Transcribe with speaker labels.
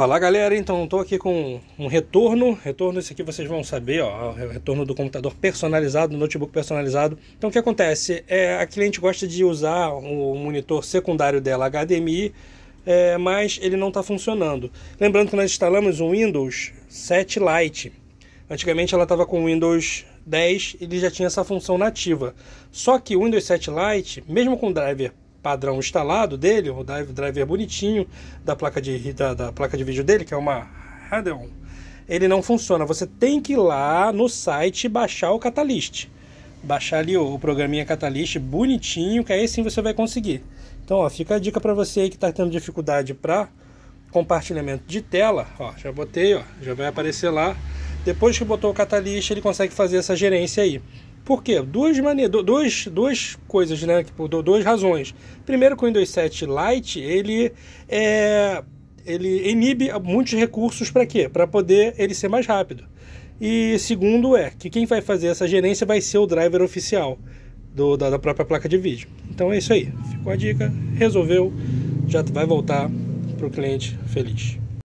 Speaker 1: Fala galera, então estou aqui com um retorno, retorno esse aqui vocês vão saber, ó, é o retorno do computador personalizado, do notebook personalizado. Então o que acontece? É, a cliente gosta de usar o monitor secundário dela HDMI, é, mas ele não está funcionando. Lembrando que nós instalamos um Windows 7 Lite. Antigamente ela estava com o Windows 10, e ele já tinha essa função nativa. Só que o Windows 7 Lite, mesmo com o driver padrão instalado dele, o driver é bonitinho da placa de, da, da placa de vídeo dele, que é uma Radeon, ele não funciona. Você tem que ir lá no site baixar o Catalyst. Baixar ali o, o programinha Catalyst bonitinho, que aí sim você vai conseguir. Então, ó, fica a dica para você que está tendo dificuldade para compartilhamento de tela. Ó, já botei, ó, já vai aparecer lá. Depois que botou o Catalyst, ele consegue fazer essa gerência aí. Por quê? Duas, maneiras, duas, duas coisas, né? Tipo, duas razões. Primeiro, que o Windows 7 Lite, ele é ele inibe muitos recursos para quê? Para poder ele ser mais rápido. E segundo é que quem vai fazer essa gerência vai ser o driver oficial do, da, da, própria placa de vídeo. Então é isso aí. Ficou a dica, resolveu, já vai voltar para o cliente feliz.